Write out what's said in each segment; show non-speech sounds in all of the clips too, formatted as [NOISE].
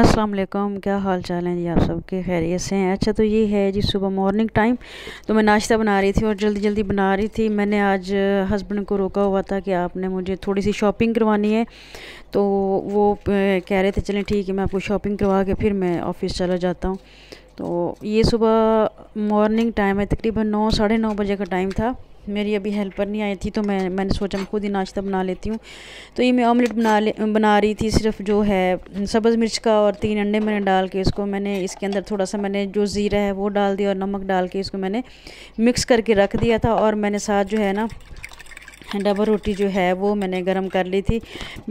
अस्सलाम वालेकुम क्या हाल चाल है जी आप सबके खैरियत से हैं अच्छा तो ये है जी सुबह मॉर्निंग टाइम तो मैं नाश्ता बना रही थी और जल्दी जल्दी बना रही थी मैंने आज हस्बैंड को रोका हुआ था कि आपने मुझे थोड़ी सी शॉपिंग करवानी है तो वो कह रहे थे चलें ठीक है मैं आपको शॉपिंग करवा के फिर मैं ऑफ़िस चला जाता हूँ तो ये सुबह मॉर्निंग टाइम है तकरीबन नौ साढ़े नौ बजे का टाइम था मेरी अभी हेल्पर नहीं आई थी तो मैं मैंने सोचा मैं खुद ही नाश्ता बना लेती हूँ तो ये मैं ऑमलेट बना ले बना रही थी सिर्फ जो है सब्ज़ मिर्च का और तीन अंडे मैंने डाल के इसको मैंने इसके अंदर थोड़ा सा मैंने जो ज़ीरा है वो डाल दिया और नमक डाल के इसको मैंने मिक्स करके रख दिया था और मैंने साथ जो है ना डबल रोटी जो है वो मैंने गरम कर ली थी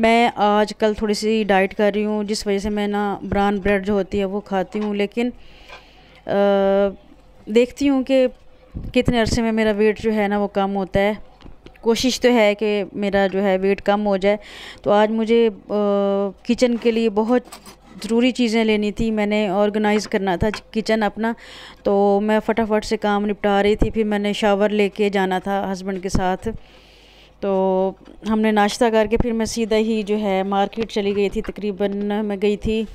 मैं आज कल थोड़ी सी डाइट कर रही हूँ जिस वजह से मैं ना ब्राउन ब्रेड जो होती है वो खाती हूँ लेकिन आ, देखती हूँ कि कितने अरसे में मेरा वेट जो है ना वो कम होता है कोशिश तो है कि मेरा जो है वेट कम हो जाए तो आज मुझे किचन के लिए बहुत ज़रूरी चीज़ें लेनी थी मैंने ऑर्गेनाइज़ करना था किचन अपना तो मैं फटाफट से काम निपटा रही थी फिर मैंने शावर लेके जाना था हस्बैंड के साथ तो हमने नाश्ता करके फिर मैं सीधा ही जो है मार्केट चली गई थी तकरीबन मैं गई थी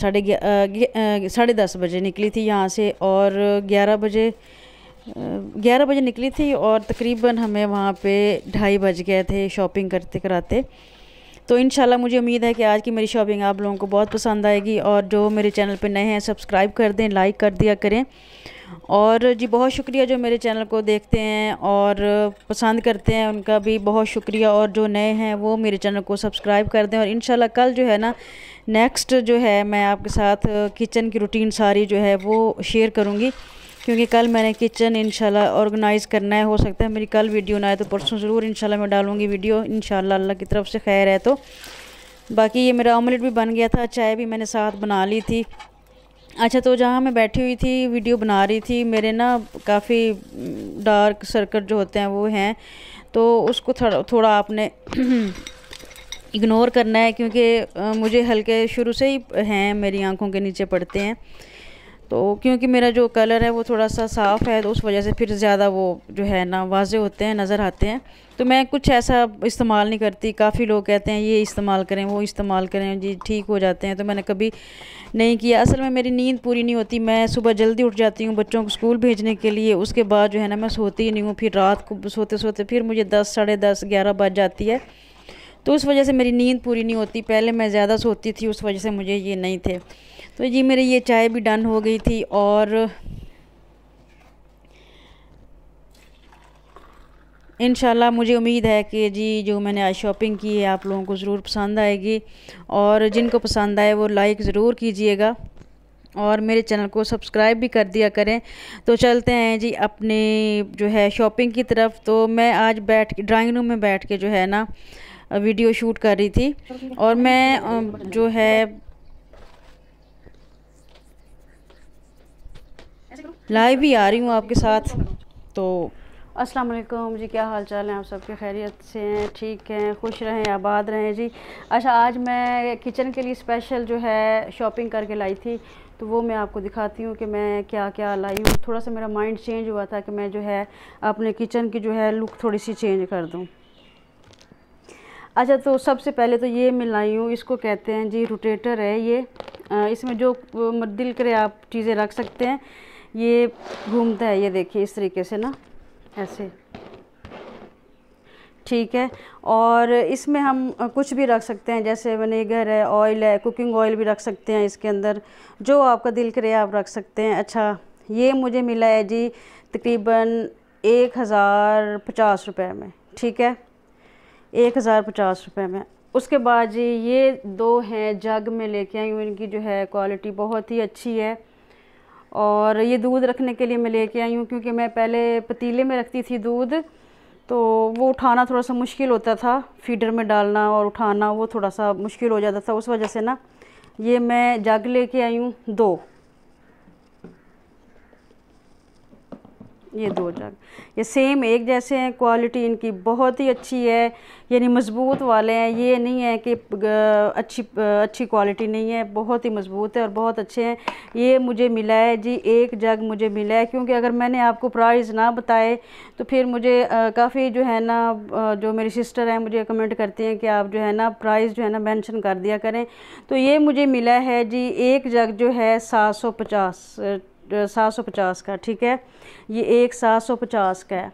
साढ़े साढ़े दस बजे निकली थी यहाँ से और ग्यारह बजे ग्यारह बजे निकली थी और तकरीबन हमें वहाँ पे ढाई बज गए थे शॉपिंग करते कराते तो इन मुझे उम्मीद है कि आज की मेरी शॉपिंग आप लोगों को बहुत पसंद आएगी और जो मेरे चैनल पे नए हैं सब्सक्राइब कर दें लाइक कर दिया करें और जी बहुत शुक्रिया जो मेरे चैनल को देखते हैं और पसंद करते हैं उनका भी बहुत शुक्रिया और जो नए हैं वो मेरे चैनल को सब्सक्राइब कर दें और इन कल जो है ना नेक्स्ट जो है मैं आपके साथ किचन की रूटीन सारी जो है वो शेयर करूँगी क्योंकि कल मैंने किचन इंशाल्लाह ऑर्गेनाइज़ करना है हो सकता है मेरी कल वीडियो ना आए तो परसों ज़रूर इनशाला मैं डालूँगी वीडियो इन अल्लाह की तरफ से खैर है तो बाकी ये मेरा ऑमलेट भी बन गया था चाय भी मैंने साथ बना ली थी अच्छा तो जहाँ मैं बैठी हुई थी वीडियो बना रही थी मेरे ना काफ़ी डार्क सर्कल जो होते हैं वो हैं तो उसको थोड़ा थोड़ा आपने [CLEARS THROAT] इग्नोर करना है क्योंकि मुझे हल्के शुरू से ही हैं मेरी आंखों के नीचे पड़ते हैं तो क्योंकि मेरा जो कलर है वो थोड़ा सा साफ़ है तो उस वजह से फिर ज़्यादा वो जो है ना वाजे होते हैं नज़र आते हैं तो मैं कुछ ऐसा इस्तेमाल नहीं करती काफ़ी लोग कहते हैं ये इस्तेमाल करें वो इस्तेमाल करें जी ठीक हो जाते हैं तो मैंने कभी नहीं किया असल में मेरी नींद पूरी नहीं होती मैं सुबह जल्दी उठ जाती हूँ बच्चों को स्कूल भेजने के लिए उसके बाद जो है ना मैं सोती ही नहीं हूँ फिर रात को सोते सोते फिर मुझे दस साढ़े दस ग्यारह बज जाती है तो उस वजह से मेरी नींद पूरी नहीं होती पहले मैं ज़्यादा सोती थी उस वजह से मुझे ये नहीं थे तो जी मेरी ये चाय भी डन हो गई थी और इन मुझे उम्मीद है कि जी जो मैंने आज शॉपिंग की है आप लोगों को ज़रूर पसंद आएगी और जिनको पसंद आए वो लाइक ज़रूर कीजिएगा और मेरे चैनल को सब्सक्राइब भी कर दिया करें तो चलते हैं जी अपने जो है शॉपिंग की तरफ तो मैं आज बैठ ड्राइंग रूम में बैठ के जो है ना वीडियो शूट कर रही थी और मैं जो है लाइव भी आ रही हूँ आपके साथ तो अस्सलाम वालेकुम जी क्या हाल चाल है आप सबके खैरियत से हैं ठीक हैं खुश रहें आबाद रहें जी अच्छा आज मैं किचन के लिए स्पेशल जो है शॉपिंग करके लाई थी तो वो मैं आपको दिखाती हूँ कि मैं क्या क्या लाई हूँ थोड़ा सा मेरा माइंड चेंज हुआ था कि मैं जो है अपने किचन की जो है लुक थोड़ी सी चेंज कर दूँ अच्छा तो सबसे पहले तो ये मिलाई हूँ इसको कहते हैं जी रोटेटर है ये इसमें जो दिल करे आप चीज़ें रख सकते हैं ये घूमता है ये देखिए इस तरीके से ना ऐसे ठीक है और इसमें हम कुछ भी रख सकते हैं जैसे वनेगर है ऑयल है कुकिंग ऑयल भी रख सकते हैं इसके अंदर जो आपका दिल करे आप रख सकते हैं अच्छा ये मुझे मिला है जी तकरीबन एक हज़ार पचास रुपये में ठीक है एक हज़ार पचास रुपये में उसके बाद जी ये दो हैं जग में लेके आई हूँ इनकी जो है क्वालिटी बहुत ही अच्छी है और ये दूध रखने के लिए मैं लेके आई हूँ क्योंकि मैं पहले पतीले में रखती थी दूध तो वो उठाना थोड़ा सा मुश्किल होता था फीडर में डालना और उठाना वो थोड़ा सा मुश्किल हो जाता था उस वजह से ना ये मैं जग लेके आई हूँ दो ये दो जग ये सेम एक जैसे हैं क्वालिटी इनकी बहुत ही अच्छी है यानी मज़बूत वाले हैं ये नहीं है कि अच्छी अच्छी क्वालिटी नहीं है बहुत ही मज़बूत है और बहुत अच्छे हैं ये मुझे मिला है जी एक जग मुझे मिला है क्योंकि अगर मैंने आपको प्राइस ना बताए तो फिर मुझे काफ़ी जो है ना जो मेरी सिस्टर हैं मुझे कमेंट करती हैं कि आप जो है ना प्राइस जो है ना मैंशन कर दिया करें तो ये मुझे मिला है जी एक जग जो है सात सौ पचास सात सौ पचास का ठीक है ये एक सात सौ पचास का है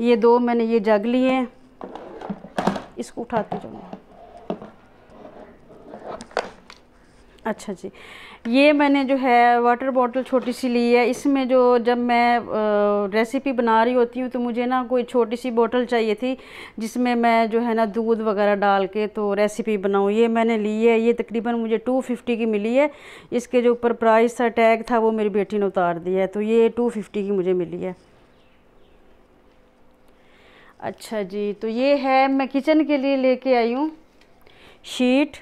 ये दो मैंने ये जग लिए हैं इसको उठाती जाऊँगा अच्छा जी ये मैंने जो है वाटर बॉटल छोटी सी ली है इसमें जो जब मैं रेसिपी बना रही होती हूँ तो मुझे ना कोई छोटी सी बॉटल चाहिए थी जिसमें मैं जो है ना दूध वगैरह डाल के तो रेसिपी बनाऊँ ये मैंने ली है ये तकरीबन मुझे टू फिफ्टी की मिली है इसके जो ऊपर प्राइस था टैग था वो मेरी बेटी ने उतार दिया है तो ये टू फिफ्टी की मुझे मिली है अच्छा जी तो ये है मैं किचन के लिए लेके आई हूँ शीट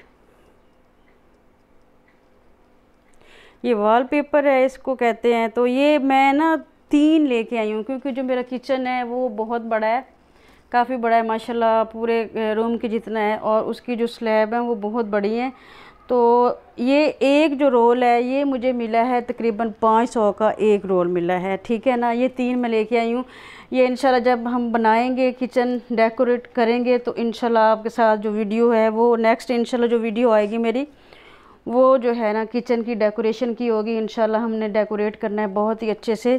ये वॉलपेपर है इसको कहते हैं तो ये मैं ना तीन लेके आई हूँ क्योंकि जो मेरा किचन है वो बहुत बड़ा है काफ़ी बड़ा है माशाल्लाह पूरे रूम के जितना है और उसकी जो स्लैब है वो बहुत बड़ी है तो ये एक जो रोल है ये मुझे मिला है तकरीबन पाँच सौ का एक रोल मिला है ठीक है ना ये तीन मैं लेके आई हूँ ये इनशाला जब हम बनाएंगे किचन डेकोरेट करेंगे तो इनशाला आपके साथ जो वीडियो है वो नेक्स्ट इंशाल्लाह जो वीडियो आएगी मेरी वो जो है ना किचन की डेकोरेशन की होगी इन हमने डेकोरेट करना है बहुत ही अच्छे से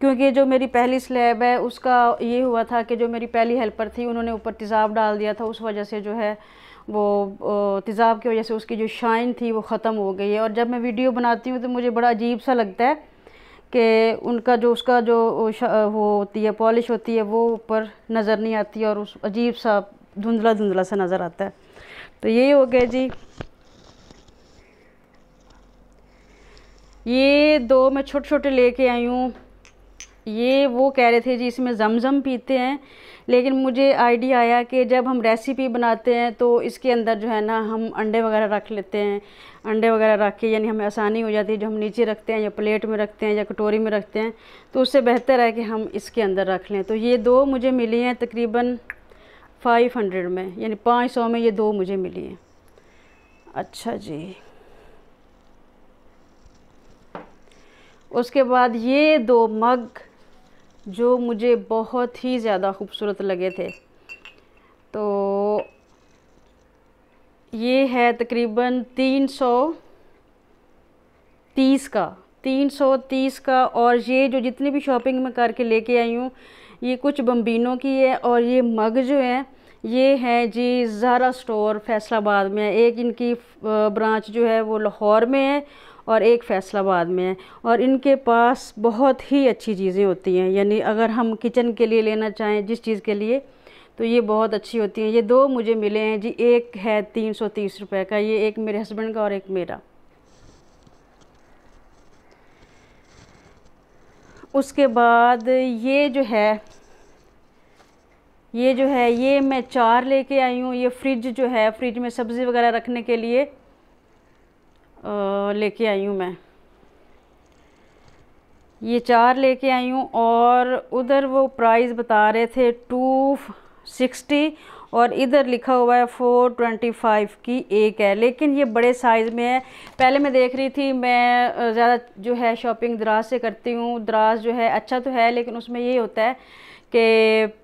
क्योंकि जो मेरी पहली स्लैब है उसका ये हुआ था कि जो मेरी पहली हेल्पर थी उन्होंने ऊपर तेज़ाब डाल दिया था उस वजह से जो है वो तेज़ाब की वजह से उसकी जो शाइन थी वो ख़त्म हो गई है और जब मैं वीडियो बनाती हूँ तो मुझे बड़ा अजीब सा लगता है कि उनका जो उसका जो वो होती है पॉलिश होती है वो ऊपर नज़र नहीं आती और उस अजीब सा धुंधला धुंधला सा नज़र आता है तो यही हो गया जी ये दो मैं छोटे छोटे लेके आई हूँ ये वो कह रहे थे जी इसमें जमजम पीते हैं लेकिन मुझे आइडिया आया कि जब हम रेसिपी बनाते हैं तो इसके अंदर जो है ना हम अंडे वगैरह रख लेते हैं अंडे वगैरह रख के यानी हमें आसानी हो जाती है जो हम नीचे रखते हैं या प्लेट में रखते हैं या कटोरी में रखते हैं तो उससे बेहतर है कि हम इसके अंदर रख लें तो ये दो मुझे मिली हैं तकरीबन फ़ाइव हंड्रेड में यानी पाँच सौ में ये दो मुझे मिली हैं अच्छा जी उसके बाद ये दो मग जो मुझे बहुत ही ज़्यादा खूबसूरत लगे थे तो ये है तकरीबन तीन सौ तीस का तीन सौ तीस का और ये जो जितनी भी शॉपिंग में करके लेके आई हूँ ये कुछ बम्बिनों की है और ये मग जो है ये है जी ज़ारा स्टोर फैसलाबाद में है एक इनकी ब्रांच जो है वो लाहौर में है और एक फैसलाबाद में है और इनके पास बहुत ही अच्छी चीज़ें होती हैं यानी अगर हम किचन के लिए लेना चाहें जिस चीज़ के लिए तो ये बहुत अच्छी होती हैं ये दो मुझे मिले हैं जी एक है तीन सौ तीस रुपये का ये एक मेरे हस्बैंड का और एक मेरा उसके बाद ये जो है ये जो है ये मैं चार लेके आई हूँ ये फ्रिज जो है फ्रिज में सब्ज़ी वगैरह रखने के लिए लेके आई हूँ मैं ये चार लेके आई हूँ और उधर वो प्राइस बता रहे थे टू सिक्सटी और इधर लिखा हुआ है फ़ोर ट्वेंटी फ़ाइव की एक है लेकिन ये बड़े साइज़ में है पहले मैं देख रही थी मैं ज़्यादा जो है शॉपिंग दराज से करती हूँ दराज जो है अच्छा तो है लेकिन उसमें ये होता है कि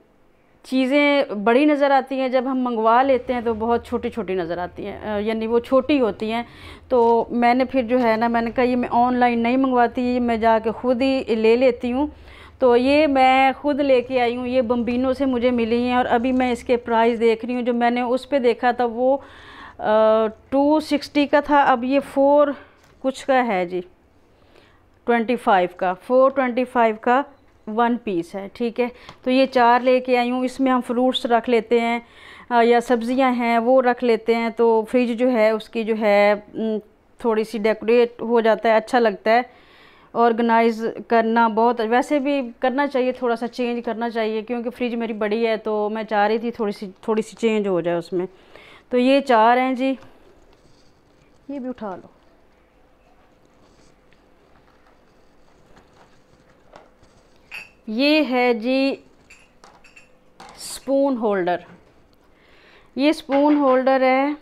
चीज़ें बड़ी नज़र आती हैं जब हम मंगवा लेते हैं तो बहुत छोटी छोटी नज़र आती हैं यानी वो छोटी होती हैं तो मैंने फिर जो है ना मैंने कहा ये मैं ऑनलाइन नहीं मंगवाती मैं जाके ख़ुद ही ले लेती हूँ तो ये मैं ख़ुद लेके आई हूँ ये बम्बिनों से मुझे मिली हैं और अभी मैं इसके प्राइस देख रही हूँ जो मैंने उस पर देखा था वो टू सिक्सटी का था अब ये फ़ोर कुछ का है जी ट्वेंटी फाइव का फ़ोर ट्वेंटी फाइव का वन पीस है ठीक है तो ये चार लेके आई हूँ इसमें हम फ्रूट्स रख लेते हैं या सब्ज़ियाँ हैं वो रख लेते हैं तो फ्रिज जो है उसकी जो है थोड़ी सी डेकोरेट हो जाता है अच्छा लगता है ऑर्गेनाइज़ करना बहुत वैसे भी करना चाहिए थोड़ा सा चेंज करना चाहिए क्योंकि फ्रिज मेरी बड़ी है तो मैं चाह रही थी थोड़ी सी थोड़ी सी चेंज हो जाए उसमें तो ये चार हैं जी ये भी उठा लो ये है जी स्पून होल्डर ये स्पून होल्डर है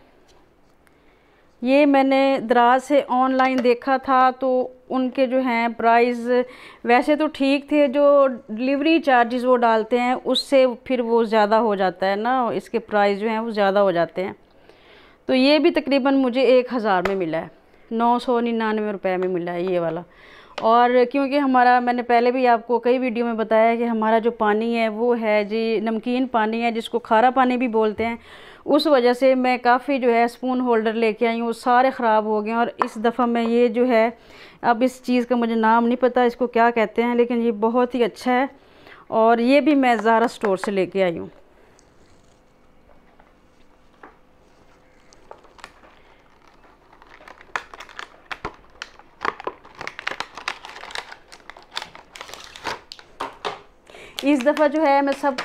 ये मैंने दराज से ऑनलाइन देखा था तो उनके जो हैं प्राइस वैसे तो ठीक थे जो डिलीवरी चार्जेस वो डालते हैं उससे फिर वो ज़्यादा हो जाता है ना इसके प्राइस जो हैं वो ज़्यादा हो जाते हैं तो ये भी तकरीबन मुझे एक हज़ार में मिला है नौ सौ निन्यानवे रुपये में मिला है ये वाला और क्योंकि हमारा मैंने पहले भी आपको कई वीडियो में बताया कि हमारा जो पानी है वो है जी नमकीन पानी है जिसको खारा पानी भी बोलते हैं उस वजह से मैं काफ़ी जो है स्पून होल्डर लेके आई हूँ सारे ख़राब हो गए और इस दफ़ा मैं ये जो है अब इस चीज़ का मुझे नाम नहीं पता इसको क्या कहते हैं लेकिन ये बहुत ही अच्छा है और ये भी मैं ज़ारा स्टोर से लेके आई हूँ इस दफ़ा जो है मैं सब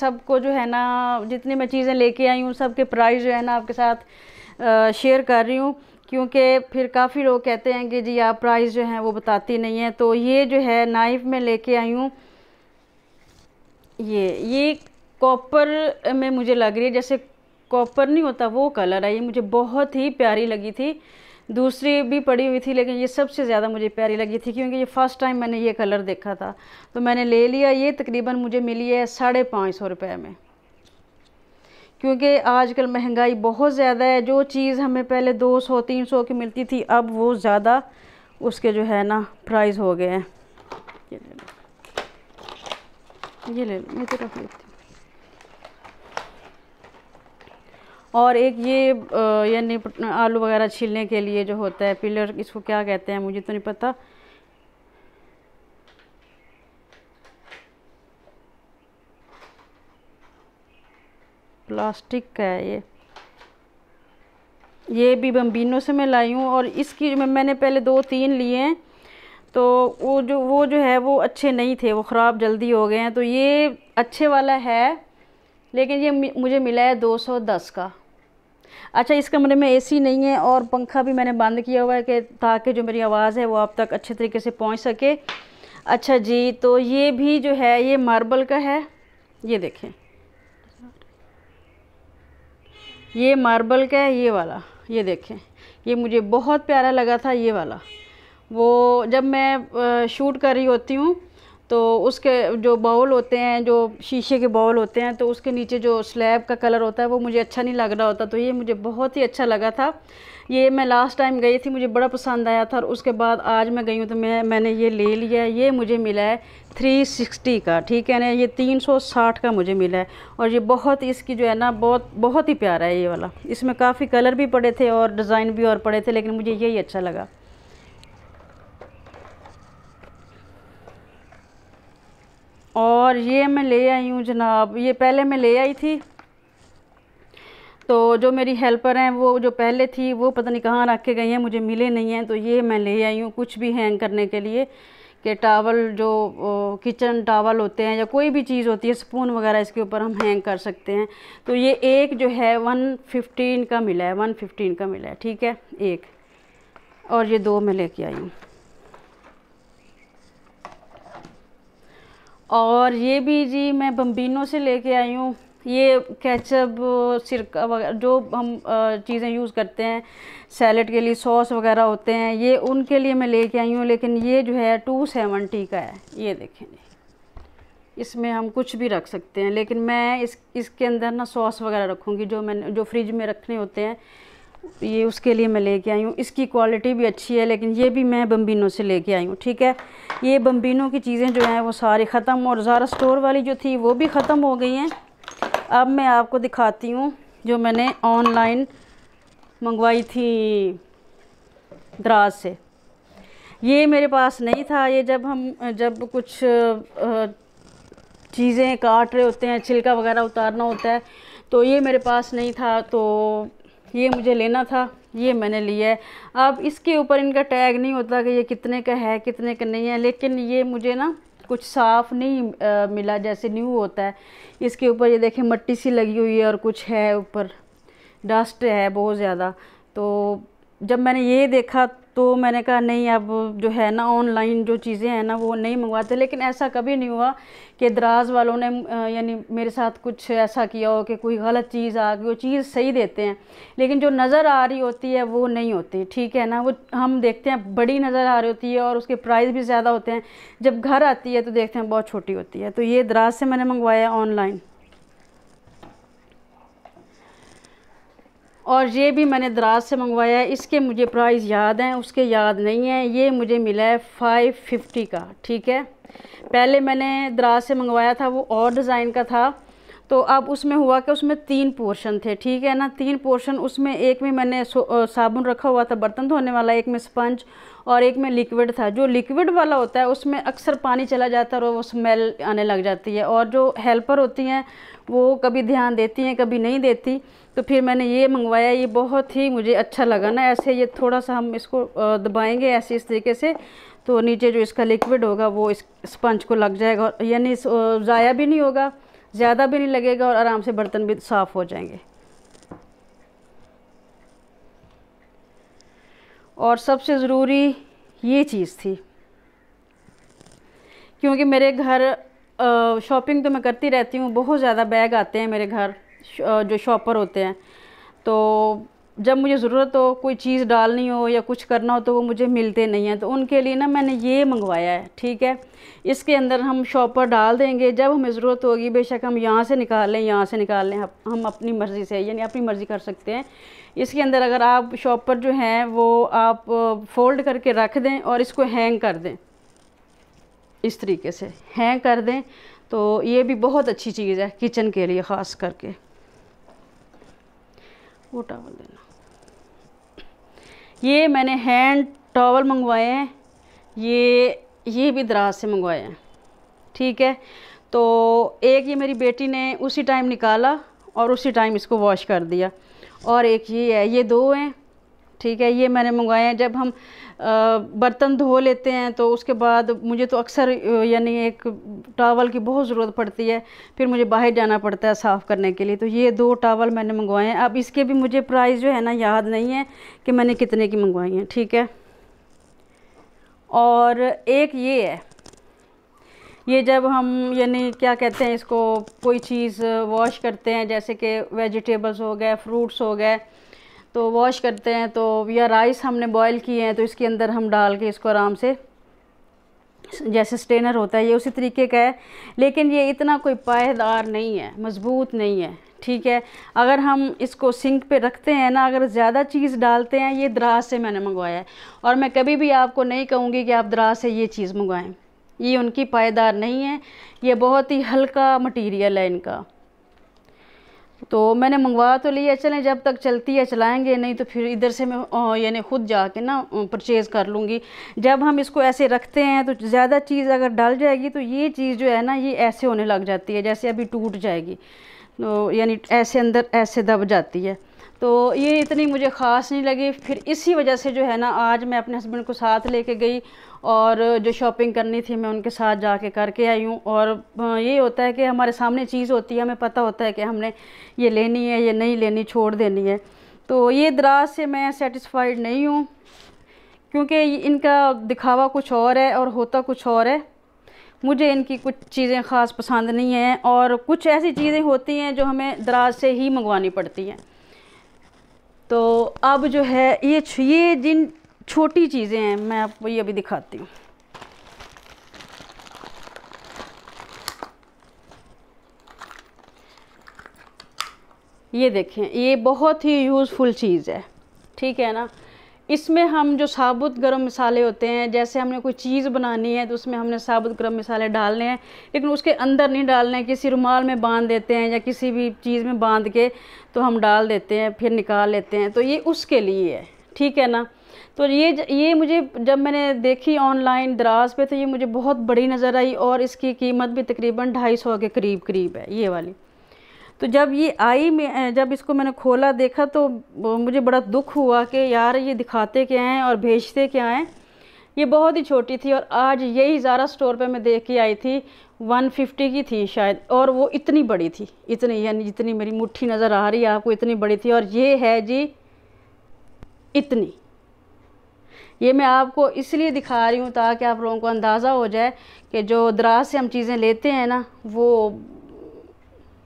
सबको जो है ना जितनी मैं चीज़ें लेके आई हूँ सबके प्राइस जो है ना आपके साथ शेयर कर रही हूँ क्योंकि फिर काफ़ी लोग कहते हैं कि जी आप प्राइस जो है वो बताती नहीं है तो ये जो है नाइफ़ में लेके आई हूँ ये ये कॉपर में मुझे लग रही है जैसे कॉपर नहीं होता वो कलर है ये मुझे बहुत ही प्यारी लगी थी दूसरी भी पड़ी हुई थी लेकिन ये सबसे ज़्यादा मुझे प्यारी लगी थी क्योंकि ये फ़र्स्ट टाइम मैंने ये कलर देखा था तो मैंने ले लिया ये तकरीबन मुझे मिली है साढ़े पाँच सौ रुपये में क्योंकि आजकल महंगाई बहुत ज़्यादा है जो चीज़ हमें पहले दो सौ तीन सौ की मिलती थी अब वो ज़्यादा उसके जो है ना प्राइस हो गए हैं ये ले लो ये ले लो मैं तो रख लेती और एक ये यानी आलू वगैरह छीलने के लिए जो होता है पिलर इसको क्या कहते हैं मुझे तो नहीं पता प्लास्टिक का है ये ये भी बम्बीनों से मैं लाई हूँ और इसकी मैंने पहले दो तीन लिए हैं तो वो जो वो जो है वो अच्छे नहीं थे वो ख़राब जल्दी हो गए हैं तो ये अच्छे वाला है लेकिन ये मुझे मिला है 210 का अच्छा इस कमरे में एसी नहीं है और पंखा भी मैंने बंद किया हुआ है कि ताकि जो मेरी आवाज़ है वो आप तक अच्छे तरीके से पहुंच सके अच्छा जी तो ये भी जो है ये मार्बल का है ये देखें ये मार्बल का है ये वाला ये देखें ये मुझे बहुत प्यारा लगा था ये वाला वो जब मैं शूट कर रही होती हूँ तो उसके जो बाउल होते हैं जो शीशे के बाउल होते हैं तो उसके नीचे जो स्लैब का कलर होता है वो मुझे अच्छा नहीं लग रहा होता तो ये मुझे बहुत ही अच्छा लगा था ये मैं लास्ट टाइम गई थी मुझे बड़ा पसंद आया था और उसके बाद आज मैं गई हूँ तो मैं मैंने ये ले लिया ये मुझे मिला है थ्री सिक्सटी का ठीक है ना ये तीन सौ साठ का मुझे मिला है और ये बहुत इसकी जो है ना बहुत बहुत ही प्यारा है ये वाला इसमें काफ़ी कलर भी पड़े थे और डिज़ाइन भी और पड़े थे लेकिन मुझे यही अच्छा लगा और ये मैं ले आई हूँ जनाब ये पहले मैं ले आई थी तो जो मेरी हेल्पर हैं वो जो पहले थी वो पता नहीं कहाँ रख के गई हैं मुझे मिले नहीं हैं तो ये मैं ले आई हूँ कुछ भी हैंग करने के लिए कि टावल जो किचन टावल होते हैं या कोई भी चीज़ होती है स्पून वगैरह इसके ऊपर हम हैंग कर सकते हैं तो ये एक जो है वन फिफ्टीन का मिला है वन फिफ्टीन का मिला है ठीक है एक और ये दो मैं लेके आई हूँ और ये भी जी मैं बम्बिनो से लेके आई हूँ ये कैचअप सिरका वगैरह जो हम चीज़ें यूज़ करते हैं सैलड के लिए सॉस वगैरह होते हैं ये उनके लिए मैं लेके आई हूँ लेकिन ये जो है टू सेवेंटी का है ये देखें इसमें हम कुछ भी रख सकते हैं लेकिन मैं इस इसके अंदर ना सॉस वगैरह रखूँगी जो मैंने जो फ्रिज में रखने होते हैं ये उसके लिए मैं लेके आई हूँ इसकी क्वालिटी भी अच्छी है लेकिन ये भी मैं बम्बिनों से लेके आई हूँ ठीक है ये बम्बिनों की चीज़ें जो हैं वो सारी ख़त्म और ज़ारा स्टोर वाली जो थी वो भी ख़त्म हो गई हैं अब मैं आपको दिखाती हूँ जो मैंने ऑनलाइन मंगवाई थी दराज से ये मेरे पास नहीं था ये जब हम जब कुछ चीज़ें काट रहे होते हैं छिलका वगैरह उतारना होता है तो ये मेरे पास नहीं था तो ये मुझे लेना था ये मैंने लिया है अब इसके ऊपर इनका टैग नहीं होता कि ये कितने का है कितने का नहीं है लेकिन ये मुझे ना कुछ साफ़ नहीं आ, मिला जैसे न्यू होता है इसके ऊपर ये देखें मट्टी सी लगी हुई है और कुछ है ऊपर डस्ट है बहुत ज़्यादा तो जब मैंने ये देखा तो मैंने कहा नहीं अब जो है ना ऑनलाइन जो चीज़ें हैं ना वो नहीं मंगवाते लेकिन ऐसा कभी नहीं हुआ कि दराज वालों ने यानी मेरे साथ कुछ ऐसा किया हो कि कोई गलत चीज़ आ गई वो चीज़ सही देते हैं लेकिन जो नज़र आ रही होती है वो नहीं होती ठीक है ना वो हम देखते हैं बड़ी नज़र आ रही होती है और उसके प्राइस भी ज़्यादा होते हैं जब घर आती है तो देखते हैं बहुत छोटी होती है तो ये दराज से मैंने मंगवाया ऑनलाइन और ये भी मैंने दराज से मंगवाया है इसके मुझे प्राइस याद हैं उसके याद नहीं है ये मुझे मिला है फ़ाइव फिफ्टी का ठीक है पहले मैंने दराज से मंगवाया था वो और डिज़ाइन का था तो अब उसमें हुआ कि उसमें तीन पोर्शन थे ठीक है ना तीन पोर्शन उसमें एक में मैंने साबुन रखा हुआ था बर्तन धोने वाला एक में स्पंज और एक में लिक्विड था जो लिक्विड वाला होता है उसमें अक्सर पानी चला जाता है और वो स्मेल आने लग जाती है और जो हेल्पर होती हैं वो कभी ध्यान देती हैं कभी नहीं देती तो फिर मैंने ये मंगवाया ये बहुत ही मुझे अच्छा लगा ना ऐसे ये थोड़ा सा हम इसको दबाएंगे ऐसे इस तरीके से तो नीचे जो इसका लिक्विड होगा वो इस स्पंज को लग जाएगा यानी ज़ाया भी नहीं होगा ज़्यादा भी नहीं लगेगा और आराम से बर्तन भी साफ़ हो जाएंगे और सबसे ज़रूरी ये चीज़ थी क्योंकि मेरे घर शॉपिंग तो मैं करती रहती हूँ बहुत ज़्यादा बैग आते हैं मेरे घर जो शॉपर होते हैं तो जब मुझे ज़रूरत हो कोई चीज़ डालनी हो या कुछ करना हो तो वो मुझे मिलते नहीं हैं तो उनके लिए ना मैंने ये मंगवाया है ठीक है इसके अंदर हम शॉपर डाल देंगे जब हमें ज़रूरत होगी बेशक हम यहाँ से निकाल लें यहाँ से निकाल लें हम अपनी मर्ज़ी से यानी अपनी मर्ज़ी कर सकते हैं इसके अंदर अगर आप शॉपर जो हैं वो आप फोल्ड करके रख दें और इसको हैंग कर दें इस तरीके से हैं कर दें तो ये भी बहुत अच्छी चीज़ है किचन के लिए ख़ास करके वो टावल देना ये मैंने हैंड टावल मंगवाए हैं ये ये भी दराज से मंगवाए हैं ठीक है तो एक ये मेरी बेटी ने उसी टाइम निकाला और उसी टाइम इसको वॉश कर दिया और एक ये है ये दो हैं ठीक है ये मैंने मंगवाए हैं जब हम बर्तन धो लेते हैं तो उसके बाद मुझे तो अक्सर यानी एक टावल की बहुत ज़रूरत पड़ती है फिर मुझे बाहर जाना पड़ता है साफ़ करने के लिए तो ये दो टावल मैंने मंगवाए हैं अब इसके भी मुझे प्राइस जो है ना याद नहीं है कि मैंने कितने की मंगवाई हैं ठीक है और एक ये है ये जब हम यानी क्या कहते हैं इसको कोई चीज़ वॉश करते हैं जैसे कि वेजिटेबल्स हो गए फ्रूट्स हो गए तो वॉश करते हैं तो या राइस हमने बॉईल किए हैं तो इसके अंदर हम डाल के इसको आराम से जैसे स्टेनर होता है ये उसी तरीके का है लेकिन ये इतना कोई पायदार नहीं है मज़बूत नहीं है ठीक है अगर हम इसको सिंक पे रखते हैं ना अगर ज़्यादा चीज़ डालते हैं ये दराज से मैंने मंगवाया है और मैं कभी भी आपको नहीं कहूँगी कि आप दराज से ये चीज़ मंगवाएँ ये उनकी पायदार नहीं है ये बहुत ही हल्का मटीरियल है इनका तो मैंने मंगवा तो लिया चलें जब तक चलती है चलाएंगे नहीं तो फिर इधर से मैं यानी खुद जाके ना परचेज़ कर लूँगी जब हम इसको ऐसे रखते हैं तो ज़्यादा चीज़ अगर डल जाएगी तो ये चीज़ जो है ना ये ऐसे होने लग जाती है जैसे अभी टूट जाएगी तो यानी ऐसे अंदर ऐसे दब जाती है तो ये इतनी मुझे ख़ास नहीं लगी फिर इसी वजह से जो है ना आज मैं अपने हस्बैंड को साथ लेके गई और जो शॉपिंग करनी थी मैं उनके साथ जाके करके आई हूँ और ये होता है कि हमारे सामने चीज़ होती है हमें पता होता है कि हमने ये लेनी है ये नहीं लेनी छोड़ देनी है तो ये दराज से मैं सेटिस्फाइड नहीं हूँ क्योंकि इनका दिखावा कुछ और है और होता कुछ और है मुझे इनकी कुछ चीज़ें ख़ास पसंद नहीं हैं और कुछ ऐसी चीज़ें होती हैं जो हमें दराज से ही मंगवानी पड़ती हैं तो अब जो है ये ये जिन छोटी चीज़ें हैं मैं आपको ये अभी दिखाती हूँ ये देखें ये बहुत ही यूज़फुल चीज़ है ठीक है ना इसमें हम जो साबुत गर्म मसाले होते हैं जैसे हमने कोई चीज़ बनानी है तो उसमें हमने साबुत गर्म मसाले डालने हैं लेकिन उसके अंदर नहीं डालने किसी रुमाल में बांध देते हैं या किसी भी चीज़ में बांध के तो हम डाल देते हैं फिर निकाल लेते हैं तो ये उसके लिए है ठीक है ना तो ये ये मुझे जब मैंने देखी ऑनलाइन दराज पर तो ये मुझे बहुत बड़ी नज़र आई और इसकी कीमत भी तकरीबन ढाई सौ के करीब करीब है ये वाली तो जब ये आई में जब इसको मैंने खोला देखा तो मुझे बड़ा दुख हुआ कि यार ये दिखाते क्या हैं और भेजते क्या हैं ये बहुत ही छोटी थी और आज यही ज़ारा स्टोर पे मैं देख के आई थी 150 की थी शायद और वो इतनी बड़ी थी इतनी यानी जितनी मेरी मुट्ठी नज़र आ रही है आपको इतनी बड़ी थी और ये है जी इतनी ये मैं आपको इसलिए दिखा रही हूँ ताकि आप लोगों को अंदाज़ा हो जाए कि जो दराज से हम चीज़ें लेते हैं ना वो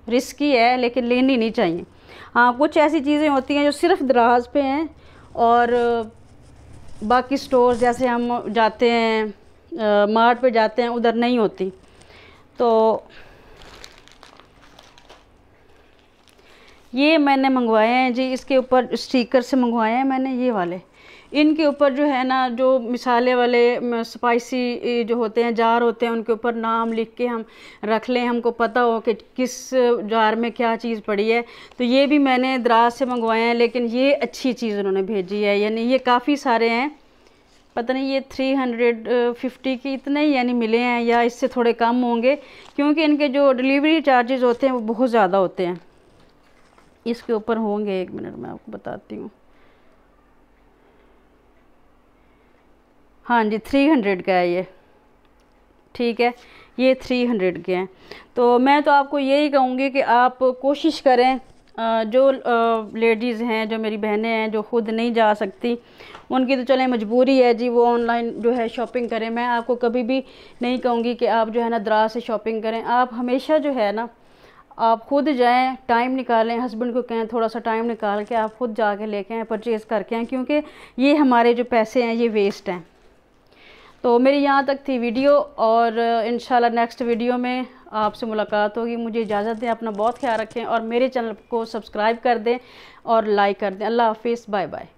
रिस्की है लेकिन लेनी नहीं चाहिए हाँ कुछ ऐसी चीज़ें होती हैं जो सिर्फ दराज पे हैं और बाकी स्टोर जैसे हम जाते हैं मार्ट पे जाते हैं उधर नहीं होती तो ये मैंने मंगवाए हैं जी इसके ऊपर स्टिकर से मंगवाए हैं मैंने ये वाले इनके ऊपर जो है ना जो मिसाले वाले स्पाइसी जो होते हैं जार होते हैं उनके ऊपर नाम लिख के हम रख लें हमको पता हो कि किस जार में क्या चीज़ पड़ी है तो ये भी मैंने दराज से मंगवाए हैं लेकिन ये अच्छी चीज़ उन्होंने भेजी है यानी ये काफ़ी सारे हैं पता नहीं ये थ्री हंड्रेड फिफ्टी के इतने ही यानी मिले हैं या इससे थोड़े कम होंगे क्योंकि इनके जो डिलीवरी चार्जेस होते हैं वो बहुत ज़्यादा होते हैं इसके ऊपर होंगे एक मिनट मैं आपको बताती हूँ हाँ जी थ्री हंड्रेड का है ये ठीक है ये थ्री हंड्रेड के हैं तो मैं तो आपको यही कहूँगी कि आप कोशिश करें जो लेडीज़ हैं जो मेरी बहनें हैं जो ख़ुद नहीं जा सकती उनकी तो चलें मजबूरी है जी वो ऑनलाइन जो है शॉपिंग करें मैं आपको कभी भी नहीं कहूँगी कि आप जो है ना दराज से शॉपिंग करें आप हमेशा जो है ना आप खुद जाएं टाइम निकालें हस्बैंड को कहें थोड़ा सा टाइम निकाल के आप खुद जा कर लेके आएँ परचेज़ करके आएँ क्योंकि ये हमारे जो पैसे हैं ये वेस्ट हैं तो मेरी यहाँ तक थी वीडियो और इन नेक्स्ट वीडियो में आपसे मुलाकात होगी मुझे इजाज़त दें अपना बहुत ख्याल रखें और मेरे चैनल को सब्सक्राइब कर दें और लाइक कर दें अल्लाह हाफिज़ बाय बाय